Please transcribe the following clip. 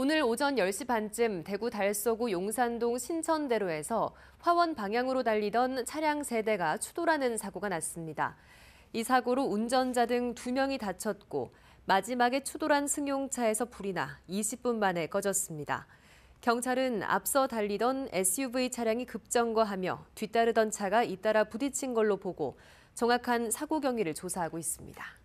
오늘 오전 10시 반쯤 대구 달서구 용산동 신천대로에서 화원 방향으로 달리던 차량 3대가 추돌하는 사고가 났습니다. 이 사고로 운전자 등 2명이 다쳤고 마지막에 추돌한 승용차에서 불이 나 20분 만에 꺼졌습니다. 경찰은 앞서 달리던 SUV 차량이 급정거하며 뒤따르던 차가 잇따라 부딪힌 걸로 보고 정확한 사고 경위를 조사하고 있습니다.